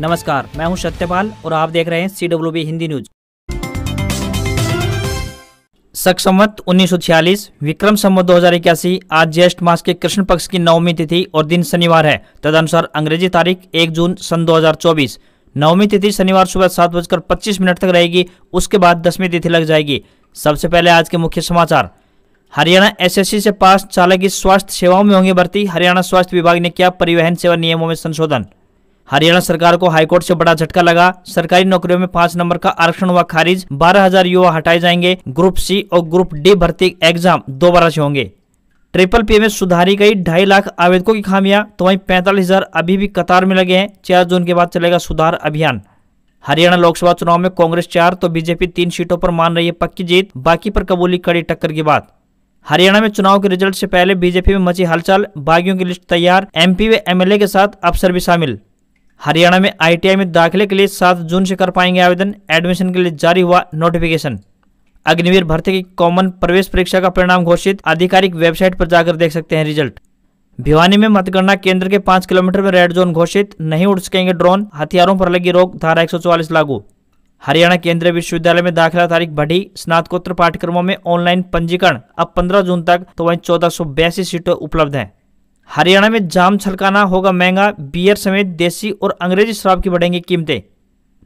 नमस्कार मैं हूं सत्यपाल और आप देख रहे हैं C W B Hindi news सकसंवत उन्नीस विक्रम संवत दो हजार इक्यासी आज ज्येष्ठ मास के कृष्ण पक्ष की नवमी तिथि और दिन शनिवार है तदनुसार अंग्रेजी तारीख 1 जून सन 2024 नवमी तिथि शनिवार सुबह सात बजकर पच्चीस मिनट तक रहेगी उसके बाद दसवीं तिथि लग जाएगी सबसे पहले आज के मुख्य समाचार हरियाणा एसएससी से पास चालक की स्वास्थ्य सेवाओं में होंगे भर्ती हरियाणा स्वास्थ्य विभाग ने किया परिवहन सेवा नियमों में संशोधन हरियाणा सरकार को हाईकोर्ट से बड़ा झटका लगा सरकारी नौकरियों में पांच नंबर का आरक्षण हुआ खारिज बारह हजार युवा हटाए जाएंगे ग्रुप सी और ग्रुप डी भर्ती एग्जाम दोबारा से होंगे ट्रिपल पी में सुधारी गई ढाई लाख आवेदकों की खामियां तो वहीं पैंतालीस हजार अभी भी कतार में लगे हैं चार जून के बाद चलेगा सुधार अभियान हरियाणा लोकसभा चुनाव में कांग्रेस चार तो बीजेपी तीन सीटों पर मान रही है पक्की जीत बाकी पर कबूली कड़ी टक्कर की बात हरियाणा में चुनाव के रिजल्ट से पहले बीजेपी में मची हलचल बागियों की लिस्ट तैयार एमपी व एमएलए के साथ अफसर भी शामिल हरियाणा में आईटीआई में दाखिले के लिए सात जून से कर पाएंगे आवेदन एडमिशन के लिए जारी हुआ नोटिफिकेशन अग्निवीर भर्ती की कॉमन प्रवेश परीक्षा का परिणाम घोषित आधिकारिक वेबसाइट पर जाकर देख सकते हैं रिजल्ट भिवानी में मतगणना केंद्र के पांच किलोमीटर में रेड जोन घोषित नहीं उड़ सकेंगे ड्रोन हथियारों पर लगी रोक धारा एक लागू हरियाणा केंद्रीय विश्वविद्यालय में दाखिला तारीख बढ़ी स्नातकोत्तर पाठ्यक्रमों में ऑनलाइन पंजीकरण अब 15 जून तक तो वहीं चौदह सीटें उपलब्ध हैं हरियाणा में जाम छलकाना होगा महंगा बियर समेत देसी और अंग्रेजी शराब की बढ़ेंगी कीमतें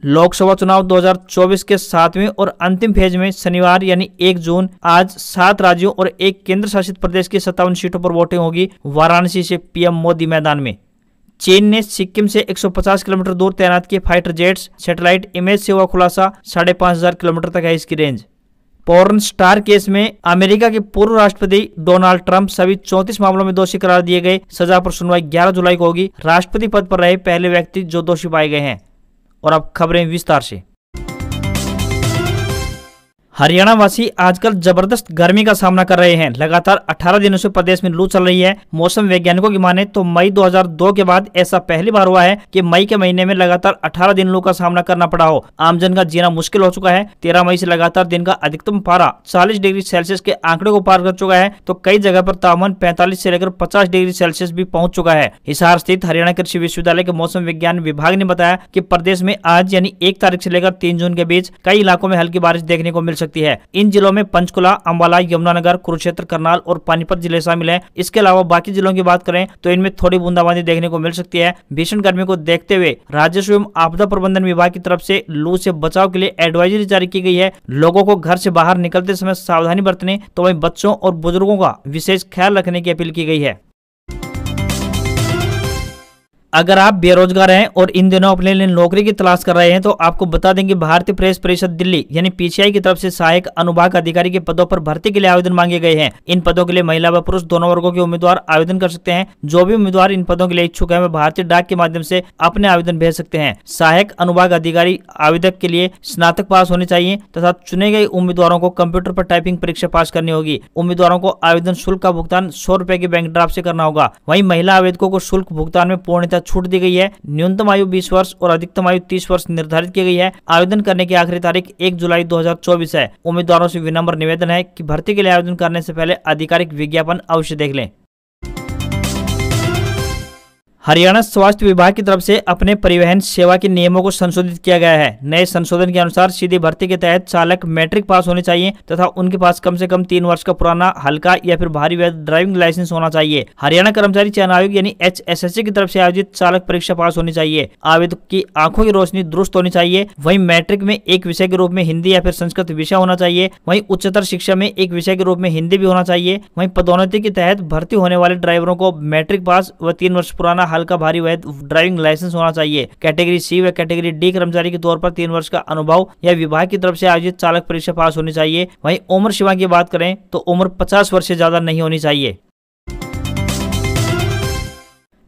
लोकसभा चुनाव 2024 के सातवें और अंतिम फेज में शनिवार यानी 1 जून आज सात राज्यों और एक केंद्र शासित प्रदेश की सत्तावन सीटों पर वोटिंग होगी वाराणसी से पीएम मोदी मैदान में चीन ने सिक्किम से 150 किलोमीटर दूर तैनात किए फाइटर जेट्स सैटेलाइट इमेज सेवा खुलासा साढ़े पांच हजार किलोमीटर तक है इसकी रेंज पोर्न स्टार केस में अमेरिका के पूर्व राष्ट्रपति डोनाल्ड ट्रंप सभी चौतीस मामलों में दोषी करार दिए गए सजा पर सुनवाई ग्यारह जुलाई को होगी राष्ट्रपति पद पर रहे पहले व्यक्ति जो दोषी पाए गए हैं और अब खबरें विस्तार से हरियाणा वासी आजकल जबरदस्त गर्मी का सामना कर रहे हैं लगातार 18 दिनों से प्रदेश में लू चल रही है मौसम वैज्ञानिकों की माने तो मई 2002 के बाद ऐसा पहली बार हुआ है कि मई के महीने में लगातार 18 दिन लू का सामना करना पड़ा हो आमजन का जीना मुश्किल हो चुका है 13 मई से लगातार दिन का अधिकतम पारा चालीस डिग्री सेल्सियस के आंकड़े को पार कर चुका है तो कई जगह आरोप तापमान पैंतालीस ऐसी लेकर पचास डिग्री सेल्सियस भी पहुँच चुका है हिसार स्थित हरियाणा कृषि विश्वविद्यालय के मौसम विज्ञान विभाग ने बताया की प्रदेश में आज यानी एक तारीख ऐसी लेकर तीन जून के बीच कई इलाकों में हल्की बारिश देखने को मिल सकती सकती है इन जिलों में पंचकुला अम्बाला यमुनानगर कुरुक्षेत्र करनाल और पानीपत जिले शामिल है इसके अलावा बाकी जिलों की बात करें तो इनमें थोड़ी बूंदाबांदी देखने को मिल सकती है भीषण गर्मी को देखते हुए राजस्व एवं आपदा प्रबंधन विभाग की तरफ ऐसी लू ऐसी बचाव के लिए एडवाइजरी जारी की गई है लोगों को घर ऐसी बाहर निकलते समय सावधानी बरतने तो वही बच्चों और बुजुर्गो का विशेष ख्याल रखने की अपील की गई है अगर आप बेरोजगार हैं और इन दिनों अपने लिए नौकरी की तलाश कर रहे हैं तो आपको बता दें कि भारतीय प्रेस परिषद दिल्ली यानी पीसीआई की तरफ से सहायक अनुभाग अधिकारी के पदों पर भर्ती के लिए आवेदन मांगे गए हैं इन पदों के लिए महिला व पुरुष दोनों वर्गों के उम्मीदवार आवेदन कर सकते हैं जो भी उम्मीदवार इन पदों के लिए इच्छुक है वे भारतीय डाक के माध्यम ऐसी अपने आवेदन भेज सकते हैं सहायक अनुभाग अधिकारी आवेदक के लिए स्नातक पास होने चाहिए तथा चुने गए उम्मीदवारों को कंप्यूटर आरोप टाइपिंग परीक्षा पास करनी होगी उम्मीदवारों को आवेदन शुल्क का भुगतान सौ रूपये के बैंक ड्राफ्ट ऐसी करना होगा वही महिला आवेदकों को शुल्क भुगतान में पूर्णता छूट दी गई है न्यूनतम आयु बीस वर्ष और अधिकतम आयु तीस वर्ष निर्धारित की गई है आवेदन करने की आखिरी तारीख एक जुलाई 2024 है उम्मीदवारों से विनम्र निवेदन है कि भर्ती के लिए आवेदन करने से पहले आधिकारिक विज्ञापन अवश्य देख लें हरियाणा स्वास्थ्य विभाग की तरफ से अपने परिवहन सेवा के नियमों को संशोधित किया गया है नए संशोधन के अनुसार सीधी भर्ती के तहत चालक मैट्रिक पास होने चाहिए तथा उनके पास कम से कम तीन वर्ष का पुराना हल्का या फिर भारी वैध ड्राइविंग लाइसेंस होना चाहिए हरियाणा कर्मचारी चयन आयोग यानी एच की तरफ ऐसी आयोजित चालक परीक्षा पास होनी चाहिए आवेदक की आंखों की रोशनी दुरुस्त होनी चाहिए वही मैट्रिक में एक विषय के रूप में हिंदी या फिर संस्कृत विषय होना चाहिए वही उच्चतर शिक्षा में एक विषय के रूप में हिंदी भी होना चाहिए वही पदोन्नति के तहत भर्ती होने वाले ड्राइवरों को मैट्रिक पास व तीन वर्ष पुराना हल्का भारी वैध ड्राइविंग लाइसेंस होना चाहिए कैटेगरी सी व कैटेगरी डी कर्मचारी के तौर पर तीन वर्ष का अनुभव या विभाग की तरफ से आयोजित चालक परीक्षा पास होनी चाहिए वहीं उम्र सीमा की बात करें तो उम्र पचास वर्ष से ज्यादा नहीं होनी चाहिए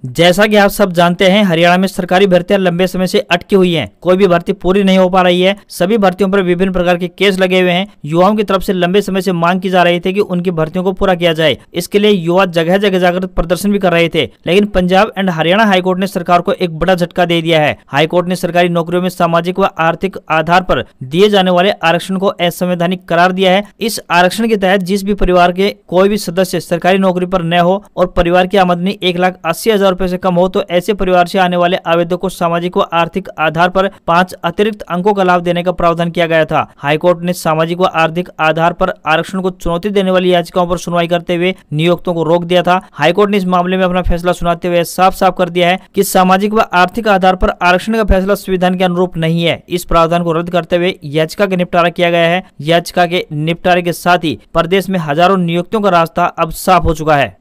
जैसा कि आप सब जानते हैं हरियाणा में सरकारी भर्तियां लंबे समय से अटकी हुई हैं कोई भी भर्ती पूरी नहीं हो पा रही है सभी भर्तियों पर विभिन्न प्रकार के केस लगे हुए हैं युवाओं की तरफ से लंबे समय से मांग की जा रही थी कि उनकी भर्तियों को पूरा किया जाए इसके लिए युवा जगह जगह जाकर प्रदर्शन भी कर रहे थे लेकिन पंजाब एंड हरियाणा हाईकोर्ट ने सरकार को एक बड़ा झटका दे दिया है हाईकोर्ट ने सरकारी नौकरियों में सामाजिक व आर्थिक आधार पर दिए जाने वाले आरक्षण को असंवैधानिक करार दिया है इस आरक्षण के तहत जिस भी परिवार के कोई भी सदस्य सरकारी नौकरी पर न हो और परिवार की आमदनी एक लाख अस्सी हजार हजार रूपए कम हो तो ऐसे परिवार से आने वाले आवेदक को सामाजिक व आर्थिक आधार पर पांच अतिरिक्त अंकों का लाभ देने का प्रावधान किया गया था हाईकोर्ट ने सामाजिक व आर्थिक आधार पर आरक्षण को चुनौती देने वाली याचिकाओं पर सुनवाई करते हुए नियोक्तों को रोक दिया था हाईकोर्ट ने इस मामले में अपना फैसला सुनाते हुए साफ साफ कर दिया है की सामाजिक व आर्थिक आधार पर आरक्षण का फैसला संविधान के अनुरूप नहीं है इस प्रावधान को रद्द करते हुए याचिका का निपटारा किया गया है याचिका के निपटारे के साथ ही प्रदेश में हजारों नियुक्तियों का रास्ता अब साफ हो चुका है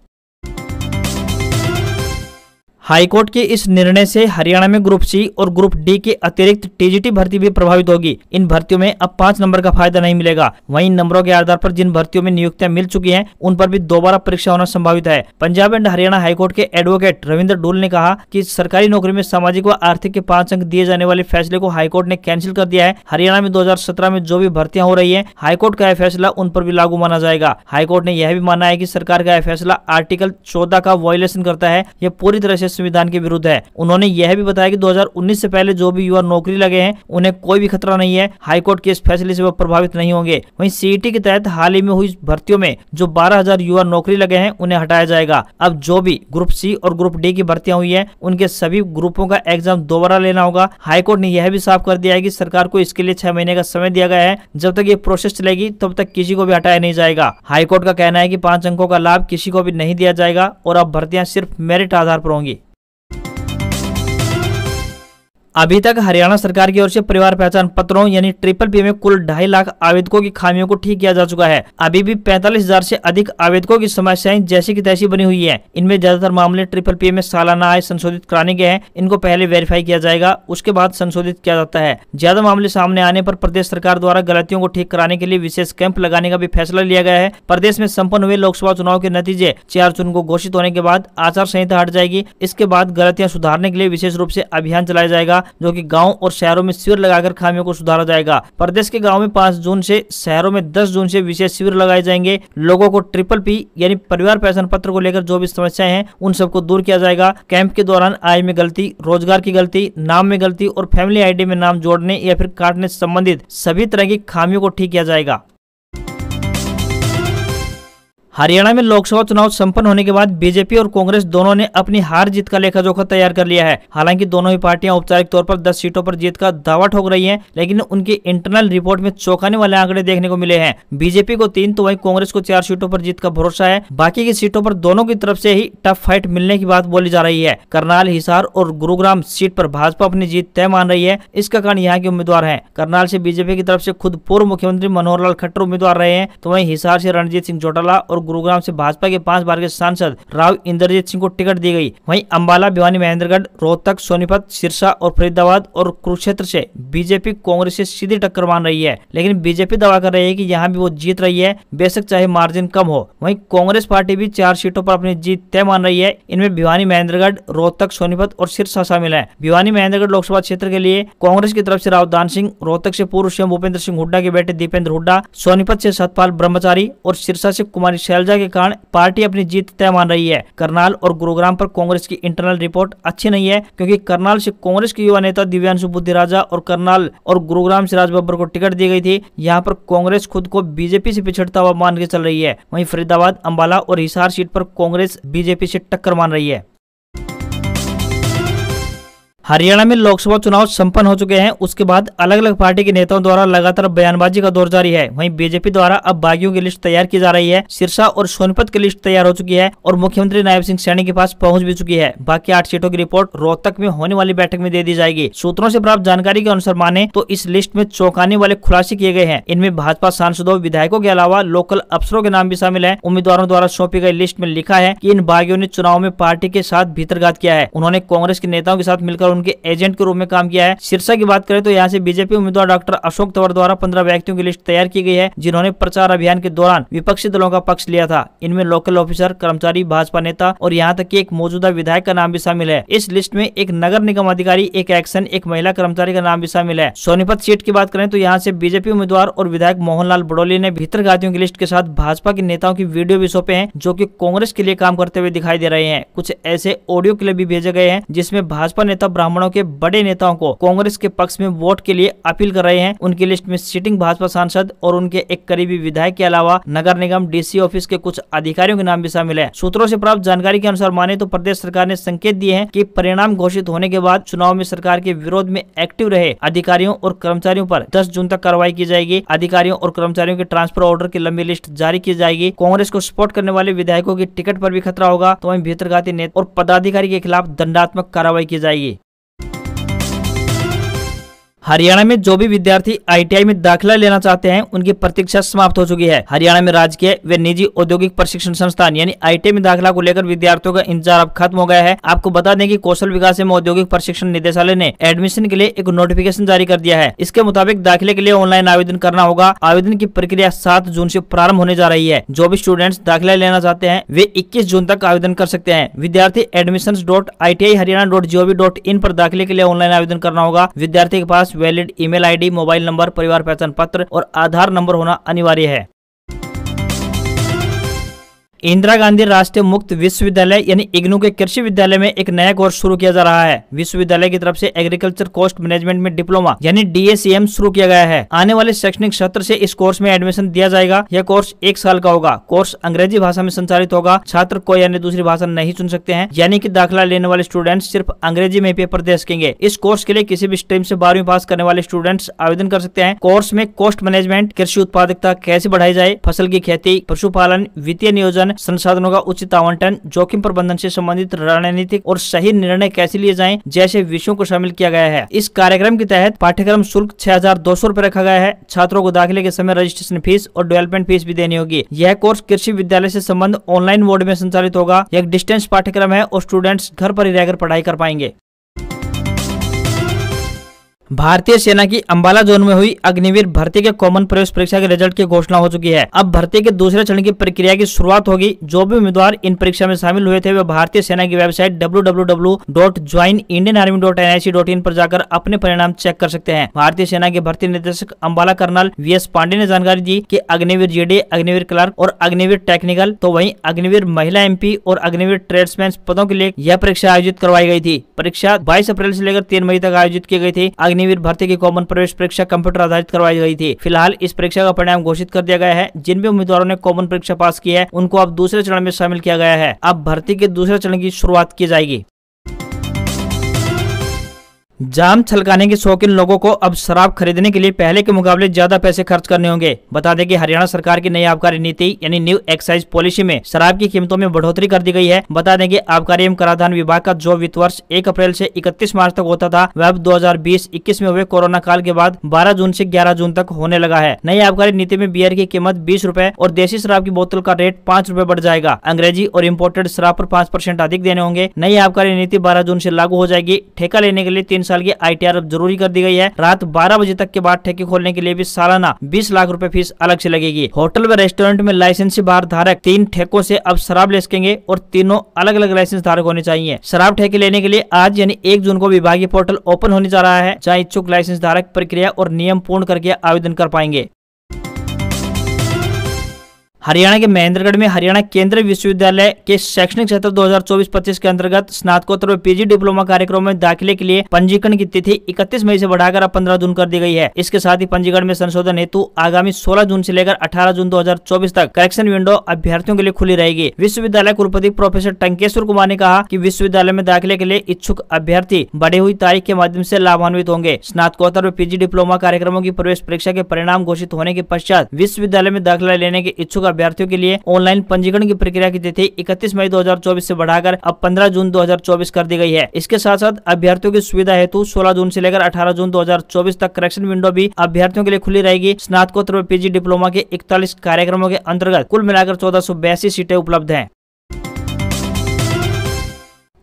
हाईकोर्ट के इस निर्णय से हरियाणा में ग्रुप सी और ग्रुप डी के अतिरिक्त टीजीटी भर्ती भी प्रभावित होगी इन भर्तियों में अब पाँच नंबर का फायदा नहीं मिलेगा वहीं नंबरों के आधार पर जिन भर्तियों में नियुक्तियां मिल चुकी हैं उन पर भी दोबारा परीक्षा होना संभावित है पंजाब एंड हरियाणा हाईकोर्ट के एडवोकेट रविंद्र डोल ने कहा की सरकारी नौकरी में सामाजिक व आर्थिक के पांच अंक दिए जाने वाले फैसले को हाईकोर्ट ने कैंसिल कर दिया है हरियाणा में दो में जो भी भर्तियाँ हो रही है हाईकोर्ट का यह फैसला उन पर भी लागू माना जाएगा हाईकोर्ट ने यह भी माना है की सरकार का यह फैसला आर्टिकल चौदह का वायोलेशन करता है यह पूरी तरह ऐसी संविधान के विरुद्ध है उन्होंने यह भी बताया कि 2019 से पहले जो भी युवा नौकरी लगे हैं उन्हें कोई भी खतरा नहीं है हाईकोर्ट के इस फैसले से वह प्रभावित नहीं होंगे वहीं सीईटी e के तहत हाल ही में हुई भर्तियों में जो बारह युवा नौकरी लगे हैं उन्हें हटाया जाएगा अब जो भी ग्रुप सी और ग्रुप डी की भर्तियां हुई है उनके सभी ग्रुपों का एग्जाम दोबारा लेना होगा हाईकोर्ट ने यह भी साफ कर दिया है की सरकार को इसके लिए छह महीने का समय दिया गया है जब तक ये प्रोसेस चलेगी तब तक किसी को भी हटाया नहीं जाएगा हाईकोर्ट का कहना है की पांच अंकों का लाभ किसी को भी नहीं दिया जाएगा और अब भर्तियां सिर्फ मेरिट आधार पर होंगी अभी तक हरियाणा सरकार की ओर से परिवार पहचान पत्रों यानी ट्रिपल पी में कुल ढाई लाख आवेदकों की खामियों को ठीक किया जा चुका है अभी भी पैंतालीस हजार ऐसी अधिक आवेदकों की समस्याएं जैसी की तैसी बनी हुई है इनमें ज्यादातर मामले ट्रिपल पी में सालाना आय संशोधित कराने के हैं इनको पहले वेरीफाई किया जाएगा उसके बाद संशोधित किया जाता है ज्यादा मामले सामने आने आरोप प्रदेश सरकार द्वारा गलतियों को ठीक कराने के लिए विशेष कैंप लगाने का भी फैसला लिया गया है प्रदेश में सम्पन्न हुए लोकसभा चुनाव के नतीजे चार जून को घोषित होने के बाद आचार संहिता हट जाएगी इसके बाद गलतियाँ सुधारने के लिए विशेष रूप ऐसी अभियान चलाया जाएगा जो कि गांव और शहरों में शिविर लगाकर खामियों को सुधारा जाएगा प्रदेश के गाँव में पांच जून से शहरों में दस जून से विशेष शिविर लगाए जाएंगे लोगों को ट्रिपल पी यानी परिवार पहचान पत्र को लेकर जो भी समस्याएं हैं उन सबको दूर किया जाएगा कैंप के दौरान आय में गलती रोजगार की गलती नाम में गलती और फैमिली आई में नाम जोड़ने या फिर काटने संबंधित सभी तरह की खामियों को ठीक किया जाएगा हरियाणा में लोकसभा चुनाव संपन्न होने के बाद बीजेपी और कांग्रेस दोनों ने अपनी हार जीत का लेखा जोखा तैयार कर लिया है हालांकि दोनों ही पार्टियां औपचारिक तौर पर 10 सीटों पर जीत का दावा ठोक रही हैं, लेकिन उनकी इंटरनल रिपोर्ट में चौंकाने वाले आंकड़े देखने को मिले हैं बीजेपी को तीन तो वही कांग्रेस को चार सीटों आरोप जीत का भरोसा है बाकी की सीटों आरोप दोनों की तरफ ऐसी ही टफ फाइट मिलने की बात बोली जा रही है करनाल हिसार और गुरुग्राम सीट आरोप भाजपा अपनी जीत तय मान रही है इसका कारण यहाँ के उम्मीदवार है करनाल ऐसी बीजेपी की तरफ ऐसी खुद पूर्व मुख्यमंत्री मनोहर लाल खट्टर उम्मीदवार रहे हैं तो वही हिसार ऐसी रणजीत सिंह चौटाला और गुरुग्राम से भाजपा के पांच बार के सांसद राव इंद्रजीत सिंह को टिकट दी गई वहीं अम्बाला भिवानी महेंद्रगढ़ रोहतक सोनीपत सिरसा और फरीदाबाद और कुरुक्षेत्र से बीजेपी कांग्रेस से सीधी टक्कर मान रही है लेकिन बीजेपी दावा कर रही है की यहाँ भी वो जीत रही है बेशक चाहे मार्जिन कम हो वही कांग्रेस पार्टी भी चार सीटों पर अपनी जीत तय मान रही है इनमें भिवानी महेंद्रगढ़ रोहतक सोनीपत और सिरसा शामिल है भिवानी महेंद्रगढ़ लोकसभा क्षेत्र के लिए कांग्रेस की तरफ से दान सिंह रोहतक से पूर्व सीएम भूपेंद्र सिंह हुड्डा के बेटे दीपेंद्र हुड्डा सोनीपत से सतपाल ब्रह्मचारी और सिरसा से कुमारी शैल शैलजा के कारण पार्टी अपनी जीत तय मान रही है करनाल और गुरुग्राम पर कांग्रेस की इंटरनल रिपोर्ट अच्छी नहीं है क्योंकि करनाल से कांग्रेस के युवा नेता दिव्यांशु बुद्धि राजा और करनाल और गुरुग्राम से राज बब्बर को टिकट दी गई थी यहाँ पर कांग्रेस खुद को बीजेपी से पिछड़ता हुआ मान के चल रही है वही फरीदाबाद अम्बाला और हिसार सीट पर कांग्रेस बीजेपी से टक्कर मान रही है हरियाणा में लोकसभा चुनाव संपन्न हो चुके हैं उसके बाद अलग अलग पार्टी के नेताओं द्वारा लगातार बयानबाजी का दौर जारी है वहीं बीजेपी द्वारा अब बागियों की लिस्ट तैयार की जा रही है सिरसा और सोनीपत की लिस्ट तैयार हो चुकी है और मुख्यमंत्री नायब सिंह सैनी के पास पहुंच भी चुकी है बाकी आठ सीटों की रिपोर्ट रोहतक में होने वाली बैठक में दे दी जाएगी सूत्रों ऐसी प्राप्त जानकारी के अनुसार माने तो इस लिस्ट में चौकाने वाले खुलासे किए गए हैं इनमें भाजपा सांसदों विधायकों के अलावा लोकल अफसरों के नाम भी शामिल है उम्मीदवारों द्वारा सौंपी गई लिस्ट में लिखा है की इन बागियों ने चुनाव में पार्टी के साथ भीतरघात किया है उन्होंने कांग्रेस के नेताओं के साथ मिलकर उनके एजेंट के रूप में काम किया है सिरसा की बात करें तो यहाँ से बीजेपी उम्मीदवार डॉक्टर अशोक तवर द्वारा पंद्रह व्यक्तियों की लिस्ट तैयार की गई है जिन्होंने प्रचार अभियान के दौरान विपक्षी दलों का पक्ष लिया था इनमें लोकल ऑफिसर कर्मचारी भाजपा नेता और यहाँ तक की एक मौजूदा विधायक का नाम भी शामिल है इस लिस्ट में एक नगर निगम अधिकारी एक एक्शन एक महिला कर्मचारी का नाम भी शामिल है सोनीपत सीट की बात करें तो यहाँ से बीजेपी उम्मीदवार और विधायक मोहनलाल बड़ोली ने भीतर गातियों की लिस्ट के साथ भाजपा के नेताओं की वीडियो भी सौंपे हैं जो की कांग्रेस के लिए काम करते हुए दिखाई दे रहे हैं कुछ ऐसे ऑडियो क्लिप भी भेजे गए हैं जिसमे भाजपा नेता ब्राह्मण ब्राह्मणों के बड़े नेताओं को कांग्रेस के पक्ष में वोट के लिए अपील कर रहे हैं उनकी लिस्ट में सिटिंग भाजपा सांसद और उनके एक करीबी विधायक के अलावा नगर निगम डीसी ऑफिस के कुछ अधिकारियों के नाम भी शामिल है सूत्रों ऐसी प्राप्त जानकारी के अनुसार माने तो प्रदेश सरकार ने संकेत दिए हैं की परिणाम घोषित होने के बाद चुनाव में सरकार के विरोध में एक्टिव रहे अधिकारियों और कर्मचारियों आरोप दस जून तक कार्रवाई की जाएगी अधिकारियों और कर्मचारियों के ट्रांसफर ऑर्डर की लंबी लिस्ट जारी की जाएगी कांग्रेस को सपोर्ट करने वाले विधायकों की टिकट पर भी खतरा होगा तो वहीं भीतरघाती नेता और पदाधिकारी के खिलाफ दंडात्मक कार्रवाई की जाएगी हरियाणा में जो भी विद्यार्थी आईटीआई में दाखिला लेना चाहते हैं उनकी प्रतीक्षा समाप्त हो चुकी है हरियाणा में राजकीय व निजी औद्योगिक प्रशिक्षण संस्थान यानी आईटीआई में दाखिला को लेकर विद्यार्थियों का इंतजार अब खत्म हो गया है आपको बता दें कि कौशल विकास एवं औद्योगिक प्रशिक्षण निदेशालय ने एडमिशन के लिए एक नोटिफिकेशन जारी कर दिया है इसके मुताबिक दाखिले के लिए ऑनलाइन आवेदन करना होगा आवेदन की प्रक्रिया सात जून ऐसी प्रारंभ होने जा रही है जो भी स्टूडेंट्स दाखिला लेना चाहते हैं वे इक्कीस जून तक आवेदन कर सकते हैं विद्यार्थी admission dot I T I Haryana dot dot in दाखिले के लिए ऑनलाइन आवेदन करना होगा विद्यार्थी के पास पास valid email ID, mobile number परिवार पहचान पत्र और आधार नंबर होना अनिवार्य है इंदिरा गांधी राष्ट्रीय मुक्त विश्वविद्यालय यानी इग्नू के कृषि विद्यालय में एक नया कोर्स शुरू किया जा रहा है विश्वविद्यालय की तरफ से एग्रीकल्चर कोस्ट मैनेजमेंट में डिप्लोमा यानी डीएसीएम शुरू किया गया है आने वाले शैक्षणिक सत्र से इस कोर्स में एडमिशन दिया जाएगा यह कोर्स एक साल का होगा कोर्स अंग्रेजी भाषा में संचालित होगा छात्र कोई अन्य दूसरी भाषा नहीं चुन सकते हैं यानी की दाखिला लेने वाले स्टूडेंट सिर्फ अंग्रेजी में पेपर दे सकेंगे इस कोर्स के लिए किसी भी स्ट्रीम ऐसी बारहवीं पास करने वाले स्टूडेंट्स आवेदन कर सकते हैं कोर्स में कोस्ट मैनेजमेंट कृषि उत्पादकता कैसे बढ़ाई जाए फसल की खेती पशुपालन वित्तीय नियोजन प्रबंधन संसाधनों का उचित आवंटन जोखिम प्रबंधन से संबंधित रणनीतिक और सही निर्णय कैसे लिए जाए जैसे विषयों को शामिल किया गया है इस कार्यक्रम के तहत पाठ्यक्रम शुल्क छह हजार दो सौ रखा गया है छात्रों को दाखिले के समय रजिस्ट्रेशन फीस और डेवलपमेंट फीस भी देनी होगी यह कोर्स कृषि विद्यालय ऐसी संबंध ऑनलाइन मोड में संचालित होगा यह डिस्टेंस पाठ्यक्रम है और स्टूडेंट्स घर पर ही रहकर पढ़ाई कर पाएंगे भारतीय सेना की अंबाला जोन में हुई अग्निवीर भर्ती के कॉमन प्रवेश परीक्षा के रिजल्ट की घोषणा हो चुकी है अब भर्ती के दूसरे चरण की प्रक्रिया की शुरुआत होगी जो भी उम्मीदवार इन परीक्षा में शामिल हुए थे वे भारतीय सेना की वेबसाइट डब्ल्यू पर जाकर अपने परिणाम चेक कर सकते हैं भारतीय सेना के भर्ती निदेशक Ambala colonel V S Pandey ने जानकारी दी की अग्निवीर जेडी अग्निवीर क्लर्क और अग्निवीर टेक्निकल तो वही अग्निवीर महिला एम और अग्निवीर ट्रेड्समैन पदों के लिए यह परीक्षा आयोजित करवाई गयी थी परीक्षा बाईस अप्रैल ऐसी लेकर तीन मई तक आयोजित की गयी थी अग्निवीर भर्ती की कॉमन प्रवेश परीक्षा कंप्यूटर आधारित करवाई गई थी फिलहाल इस परीक्षा का परिणाम घोषित कर दिया गया है जिन भी उम्मीदवारों ने कॉमन परीक्षा पास की है उनको अब दूसरे चरण में शामिल किया गया है अब भर्ती के दूसरे चरण की शुरुआत की जाएगी जाम छलकाने के शौकीन लोगों को अब शराब खरीदने के लिए पहले के मुकाबले ज्यादा पैसे खर्च करने होंगे बता दें कि हरियाणा सरकार की नई आबकारी नीति यानी न्यू एक्साइज पॉलिसी में शराब की कीमतों में बढ़ोतरी कर दी गई है बता दें कि आबकारी एवं कराधान विभाग का जो वित्त वर्ष एक अप्रैल से 31 मार्च तक होता था वह अब दो हजार में हुए कोरोना काल के बाद बारह जून ऐसी ग्यारह जून तक होने लगा है नई आबकारी नीति में बियर की कीमत बीस रूपए और देसी शराब की बोतल का रेट पाँच रूपए बढ़ जाएगा अंग्रेजी और इम्पोर्टेड शराब आरोप पाँच परसेंट अधिक देने होंगे नई आबकारी नीति बारह जून ऐसी लागू हो जाएगी ठेका लेने के लिए तीन साल की आई अब जरूरी कर दी गई है रात बारह बजे तक के बाद ठेके खोलने के लिए भी सालाना बीस लाख रूपए फीस अलग ऐसी लगेगी होटल व रेस्टोरेंट में लाइसेंसी बार धारक तीन ठेकों ऐसी अब शराब ले सकेंगे और तीनों अलग अलग लाइसेंस धारक होने चाहिए शराब ठेके लेने के लिए आज यानी एक जून को विभागीय पोर्टल ओपन होने जा रहा है चाहे इच्छुक लाइसेंस धारक प्रक्रिया और नियम पूर्ण करके आवेदन कर पाएंगे हरियाणा के महेंद्रगढ़ में हरियाणा केंद्रीय विश्वविद्यालय के शैक्षणिक सत्र 2024-25 के अंतर्गत स्नातकोत्तर और पीजी डिप्लोमा कार्यक्रम में दाखिले के लिए पंजीकरण की तिथि 31 मई से बढ़ाकर अब 15 जून कर दी गई है इसके साथ ही पंजीकरण में संशोधन हेतु आगामी 16 जून से लेकर 18 जून 2024 तक करेक्शन विंडो अभ्यर्थियों के लिए खुली रहेगी विश्वविद्यालय कुलपति प्रोफेसर टंकेश्वर कुमार ने कहा की विश्वविद्यालय में दाखिले के लिए इच्छुक अभ्यर्थी बढ़ी हुई तारीख के माध्यम ऐसी लाभान्वित होंगे स्नातकोत्तर और पीजी डिप्लोमा कार्यक्रमों की प्रवेश परीक्षा के परिणाम घोषित होने के पश्चात विश्वविद्यालय में दाखिला लेने के इच्छुक अभ्यर्थियों के लिए ऑनलाइन पंजीकरण की प्रक्रिया की तिथि इकतीस मई 2024 से बढ़ाकर अब 15 जून 2024 कर दी गई है इसके साथ साथ अभ्यर्थियों की सुविधा हेतु सोलह जून ऐसी लेकर अठारह जून दो तक करेक्शन विंडो भी अभ्यर्थियों के लिए खुली रहेगी स्नातकोत्तर पीजी डिप्लोमा के इकतालीस कार्यक्रमों के अंतर्गत कुल मिलाकर चौदह सीटें उपलब्ध है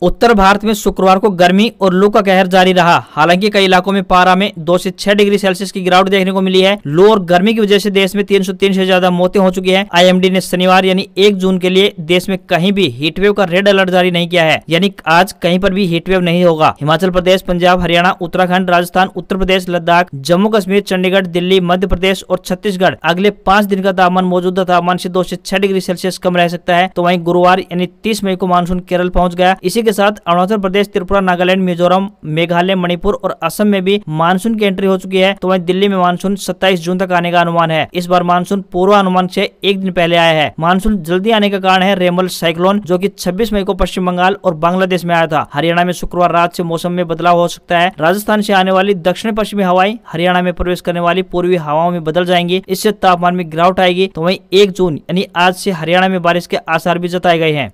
उत्तर भारत में शुक्रवार को गर्मी और लू का कहर जारी रहा हालांकि कई इलाकों में पारा में दो से छह डिग्री सेल्सियस की गिरावट देखने को मिली है लू और गर्मी की वजह से देश में तीन सौ तीन से ज्यादा मौतें हो चुकी हैं आईएमडी ने शनिवार यानी एक जून के लिए देश में कहीं भी हीटवेव का रेड अलर्ट जारी नहीं किया है यानी आज कहीं पर भी हीटवेव नहीं होगा हिमाचल प्रदेश पंजाब हरियाणा उत्तराखंड राजस्थान उत्तर प्रदेश लद्दाख जम्मू कश्मीर चंडीगढ़ दिल्ली मध्य प्रदेश और छत्तीसगढ़ अगले पांच दिन का तापमान मौजूदा तापमान से दो से छह डिग्री सेल्सियस कम रह सकता है तो वही गुरुवार यानी तीस मई को मानसून केरल पहुँच गया इसी के साथ अरुणाचल प्रदेश त्रिपुरा नागालैंड मिजोरम मेघालय मणिपुर और असम में भी मानसून की एंट्री हो चुकी है तो वही दिल्ली में मानसून सत्ताईस जून तक आने का अनुमान है इस बार मानसून पूर्व अनुमान से एक दिन पहले आया है मानसून जल्दी आने का कारण है रेमल साइक्लोन जो की छब्बीस मई को पश्चिम बंगाल और बांग्लादेश में आया था हरियाणा में शुक्रवार रात ऐसी मौसम में बदलाव हो सकता है राजस्थान ऐसी आने वाली दक्षिण पश्चिमी हवाई हरियाणा में प्रवेश करने वाली पूर्वी हवाओं में बदल जाएंगी इससे तापमान में गिरावट आएगी तो वहीं एक जून यानी आज से हरियाणा में बारिश के आसार भी जताए गए हैं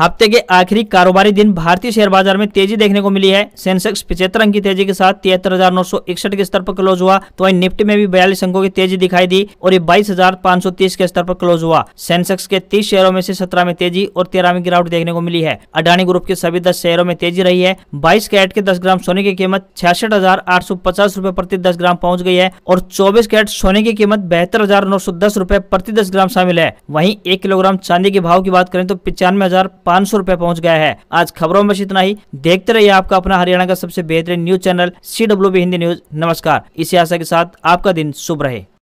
हफ्ते के आखिरी कारोबारी दिन भारतीय शेयर बाजार में तेजी देखने को मिली है सेंसेक्स पिछहत्तर अंक की तेजी के साथ तिहत्तर हजार नौ सौ इकसठ के स्तर पर क्लोज हुआ तो वही निफ्टी में भी बयालीस अंकों की तेजी दिखाई दी और ये बाईस हजार पाँच सौ तीस के स्तर पर क्लोज हुआ सेंसेक्स के तीस शेयरों में से सत्रह में तेजी और तेरह में गिरावट देखने को मिली है अडानी ग्रुप के सभी दस शेयरों में तेजी रही है बाईस कैरेट के दस ग्राम सोने की कीमत छियासठ हजार आठ सौ पचास रूपए प्रति दस ग्राम पहुंच गई है और चौबीस कैरेट सोने की कीमत बहत्तर हजार नौ सौ दस रूपए प्रति दस ग्राम शामिल है वही एक किलोग्राम चांदी के भाव की बात करें तो पिचानवे हजार पाँच सौ रूपए पहुँच गया है आज खबरों में इतना ही देखते रहिए आपका अपना हरियाणा का सबसे बेहतरीन news channel C Hindi news नमस्कार इसी आशा के साथ आपका दिन शुभ रहे